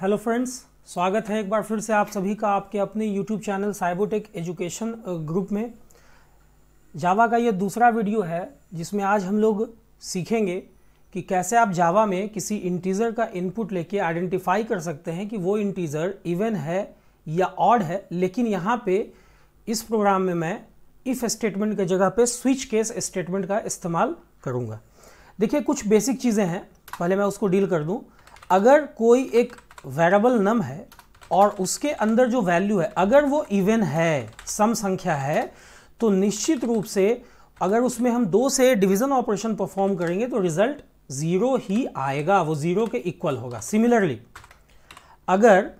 hello friends स्वागत है एक बार फिर से आप सभी का आपके अपने YouTube channel Cybotech education group में जावा का यह दूसरा वीडियो है जिसमें आज हम लोग सीखेंगे कि कैसे आप जावा में किसी इंटीज़र का इनपुट लेके आइडेंटिफाई कर सकते हैं कि वो इंटीज़र इवन है या ऑड है लेकिन यहाँ पे इस प्रोग्राम में मैं इफ़ स्टेटमेंट के जगह पे स्विच केस स्टेटमेंट का इस्तेमाल करूँगा देखिए कुछ बेसिक चीज़ें हैं पहले मैं उसको डील कर दूँ अगर कोई एक वेरेबल नम है और उसके अंदर जो वैल्यू है अगर वो इवन है सम संख्या है तो निश्चित रूप से अगर उसमें हम दो से डिवीजन ऑपरेशन परफॉर्म करेंगे तो रिजल्ट ज़ीरो ही आएगा वो ज़ीरो के इक्वल होगा सिमिलरली अगर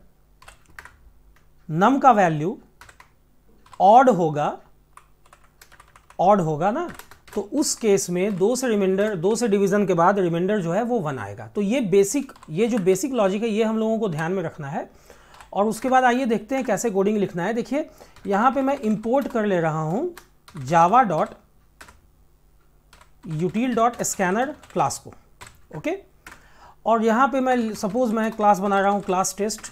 नम का वैल्यू ऑड होगा ऑड होगा ना तो उस केस में दो से रिमाइंडर दो से डिवीजन के बाद रिमाइंडर जो है वो वन आएगा तो ये बेसिक ये जो बेसिक लॉजिक है ये हम लोगों को ध्यान में रखना है और उसके बाद आइए देखते हैं कैसे कोडिंग लिखना है देखिए यहाँ पे मैं इंपोर्ट कर ले रहा हूँ Java dot util dot scanner class को ओके और यहाँ पे मैं सपोज़ मैं क्लास बना रहा हूँ क्लास टेस्ट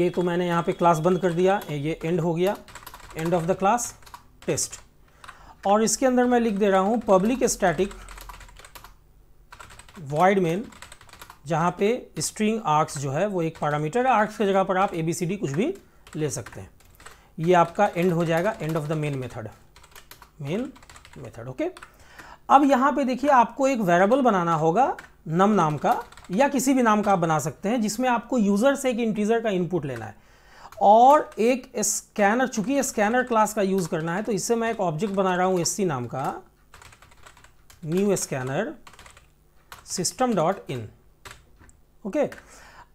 ये तो मैंने यहाँ पे क्लास बंद कर दिया ये एंड हो गया end of the class test और इसके अंदर मैं लिख दे रहा हूँ पब्लिक स्टैटिक वाइड मेन जहाँ पे स्ट्रिंग आर्क्स जो है वो एक पैरामीटर है आर्क्स की जगह पर आप ए बी सी डी कुछ भी ले सकते हैं ये आपका एंड हो जाएगा end of the main method main method okay अब यहाँ पे देखिए आपको एक वेरेबल बनाना होगा नम नाम का या किसी भी नाम का आप बना सकते हैं जिसमें आपको यूज़र से एक इंटीजर का इनपुट लेना है और एक स्कैनर चूंकि स्कैनर क्लास का यूज़ करना है तो इससे मैं एक ऑब्जेक्ट बना रहा हूं एस नाम का new scanner system dot in okay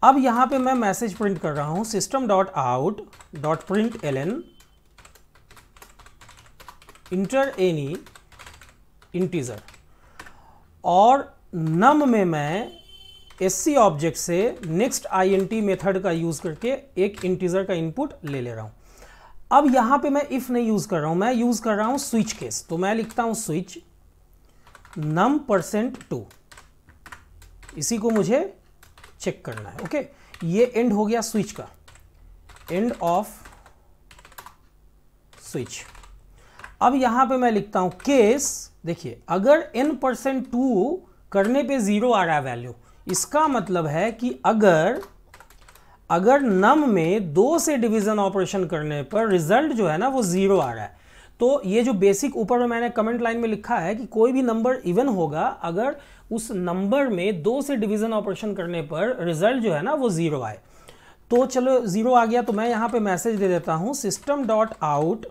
अब यहां पे मैं मैसेज प्रिंट कर रहा हूं system dot out dot print L N enter any integer और नम में मैं सी ऑब्जेक्ट से नेक्स्ट आईएनटी मेथड का यूज़ करके एक इंटीजर का इनपुट ले ले रहा हूं अब यहां पे मैं इफ़ नहीं यूज़ कर रहा हूं मैं यूज़ कर रहा हूं स्विच केस तो मैं लिखता हूं स्विच नम परसेंट टू इसी को मुझे चेक करना है ओके ये एंड हो गया स्विच का एंड ऑफ स्विच अब यहां पे मैं लिखता हूं केस देखिए अगर एन परसेंट टू करने पे ज़ीरो आ रहा है वैल्यू इसका मतलब है कि अगर अगर नम में दो से डिवीज़न ऑपरेशन करने पर रिजल्ट जो है ना वो ज़ीरो आ रहा है तो ये जो बेसिक ऊपर में मैंने कमेंट लाइन में लिखा है कि कोई भी नंबर इवन होगा अगर उस नंबर में दो से डिवीज़न ऑपरेशन करने पर रिजल्ट जो है ना वो ज़ीरो आए तो चलो ज़ीरो आ गया तो मैं यहां पे मैसेज दे देता हूं system dot out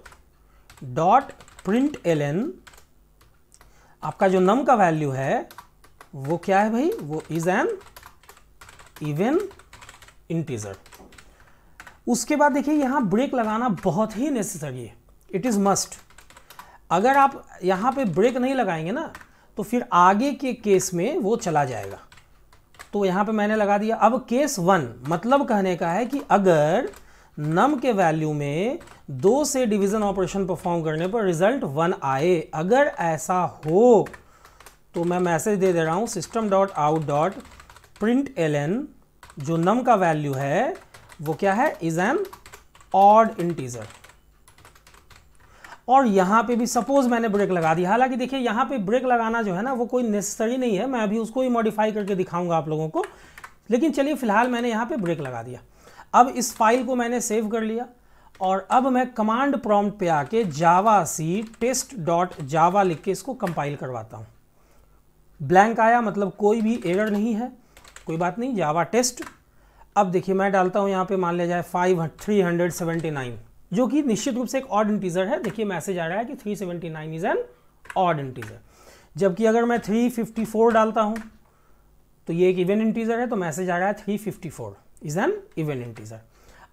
dot print L N आपका जो नम का वैल्यू है वो क्या है भाई वो इज एन इवन इंटीजर उसके बाद देखिए यहां ब्रेक लगाना बहुत ही नेसेसरी है इट इज़ मस्ट अगर आप यहां पे ब्रेक नहीं लगाएंगे ना तो फिर आगे के केस में वो चला जाएगा तो यहां पे मैंने लगा दिया अब केस वन मतलब कहने का है कि अगर नम के वैल्यू में दो से डिवीज़न ऑपरेशन परफॉर्म करने पर रिजल्ट वन आए अगर ऐसा हो तो मैं मैसेज दे दे रहा हूँ system dot out dot print L N जो नम का वैल्यू है वो क्या है इज एन ऑड इंटीजर और यहाँ पे भी सपोज मैंने ब्रेक लगा दी हालांकि देखिए यहाँ पे ब्रेक लगाना जो है ना वो कोई नेसेसरी नहीं है मैं अभी उसको ही मॉडिफाई करके दिखाऊंगा आप लोगों को लेकिन चलिए फिलहाल मैंने यहाँ पे ब्रेक लगा दिया अब इस फाइल को मैंने सेव कर लिया और अब मैं कमांड प्रॉम्प्ट पे आके जावा सी टेस्ट डॉट जावा लिख के इसको कंपाइल करवाता हूँ ब्लैंक आया मतलब कोई भी एरर नहीं है कोई बात नहीं जावा टेस्ट अब देखिए मैं डालता हूँ यहाँ पे मान लिया जाए five three hundred seventy nine जो कि निश्चित रूप से एक ऑड इंटीजर है देखिए मैसेज आ रहा है कि three seventy nine is an odd integer जबकि अगर मैं थ्री फिफ्टी फोर डालता हूँ तो ये एक इवेंट इंटीजर है तो मैसेज आ रहा है three fifty four is an even integer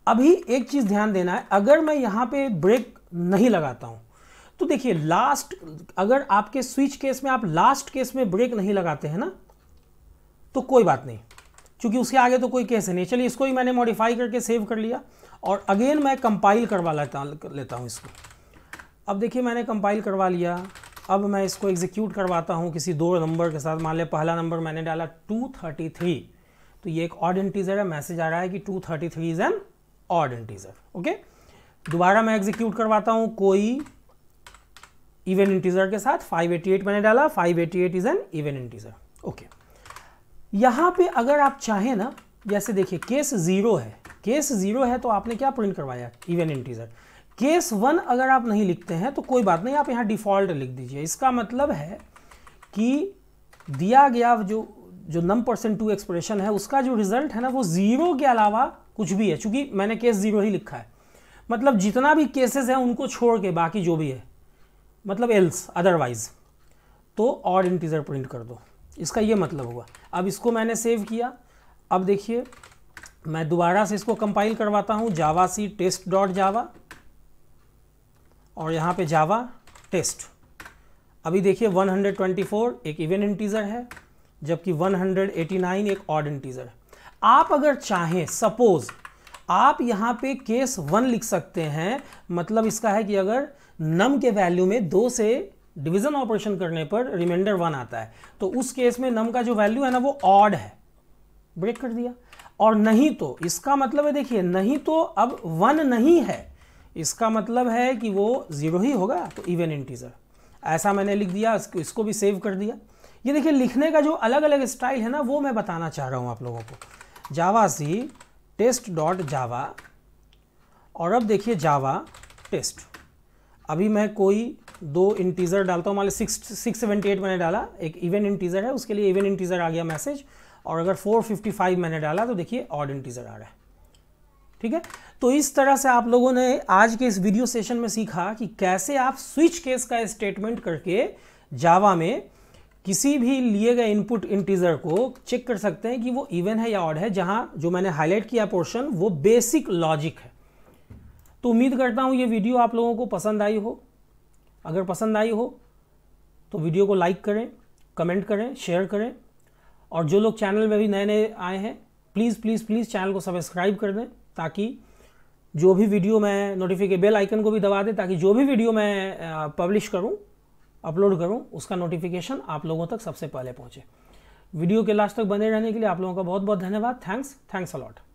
अभी एक चीज़ ध्यान देना है अगर मैं यहाँ पे ब्रेक नहीं लगाता हूँ तो देखिए लास्ट अगर आपके स्विच केस में आप लास्ट केस में ब्रेक नहीं लगाते हैं ना तो कोई बात नहीं क्योंकि उसके आगे तो कोई केस है नहीं चलिए इसको ही मैंने मॉडिफाई करके सेव कर लिया और अगेन मैं कंपाइल करवा लेता लेता हूँ इसको अब देखिए मैंने कंपाइल करवा लिया अब मैं इसको एग्जीक्यूट करवाता हूँ किसी दो नंबर के साथ मान लिया पहला नंबर मैंने डाला 233 तो ये एक ऑड इंटीजर है मैसेज आ रहा है कि 233 thirty is an odd integer okay दोबारा मैं एग्जीक्यूट करवाता हूँ कोई इवन इंटीजर के साथ 588 मैंने डाला 588 eighty eight is an even integer okay यहां पे अगर आप चाहें ना जैसे देखिए केस ज़ीरो है केस ज़ीरो है तो आपने क्या प्रिंट करवाया इवन इंटीजर केस वन अगर आप नहीं लिखते हैं तो कोई बात नहीं आप यहां डिफ़ॉल्ट लिख दीजिए इसका मतलब है कि दिया गया जो जो नम परसेंट टू एक्सप्रेशन है उसका जो रिजल्ट है ना वो ज़ीरो के अलावा कुछ भी है चूंकि मैंने केस ज़ीरो ही लिखा है मतलब जितना भी केसेस हैं उनको छोड़ के बाकी जो भी है मतलब एल्स अदरवाइज तो और इंटीजर प्रिंट कर दो इसका ये मतलब हुआ अब इसको मैंने सेव किया अब देखिए मैं दोबारा से इसको कंपाइल करवाता हूँ जावा सी टेस्ट डॉट जावा और यहाँ पे जावा टेस्ट अभी देखिए 124 एक इवन इंटीजर है जबकि 189 एक ऑड इंटीजर आप अगर चाहें सपोज आप यहाँ पे केस वन लिख सकते हैं मतलब इसका है कि अगर नम के वैल्यू में दो से डिवीजन ऑपरेशन करने पर रिमाइंडर वन आता है तो उस केस में नम का जो वैल्यू है ना वो ऑड है ब्रेक कर दिया और नहीं तो इसका मतलब है देखिए नहीं तो अब वन नहीं है इसका मतलब है कि वो ज़ीरो ही होगा तो इवन इंटीजर ऐसा मैंने लिख दिया इसको इसको भी सेव कर दिया ये देखिए लिखने का जो अलग अलग स्टाइल है ना वो मैं बताना चाह रहा हूँ आप लोगों को जावासी टेस्ट डॉट जावा और अब देखिए जावा टेस्ट अभी मैं कोई दो इंटीज़र डालता हूँ मान लो सिक्स सिक्स सेवेंटी एट मैंने डाला एक इवन इंटीज़र है उसके लिए इवन इंटीज़र आ गया मैसेज और अगर फोर फिफ्टी फाइव मैंने डाला तो देखिए ऑड इंटीज़र आ रहा है ठीक है तो इस तरह से आप लोगों ने आज के इस वीडियो सेशन में सीखा कि कैसे आप स्विच केस का स्टेटमेंट करके जावा में किसी भी लिए गए इनपुट इंटीजर को चेक कर सकते हैं कि वो इवन है या ऑड है जहां जो मैंने हाईलाइट किया पोर्शन वो बेसिक लॉजिक है तो उम्मीद करता हूं ये वीडियो आप लोगों को पसंद आई हो अगर पसंद आई हो तो वीडियो को लाइक करें कमेंट करें शेयर करें और जो लोग चैनल में भी नए नए आए हैं प्लीज़ प्लीज़ प्लीज़ चैनल को सब्सक्राइब कर दें ताकि जो भी वीडियो मैं नोटिफिकेशन बेल आइकन को भी दबा दें ताकि जो भी वीडियो मैं पब्लिश करूं अपलोड करूँ उसका नोटिफिकेशन आप लोगों तक सबसे पहले पहुँचे वीडियो के लास्ट तक बने रहने के लिए आप लोगों का बहुत बहुत धन्यवाद थैंक्स थैंक्स अलॉट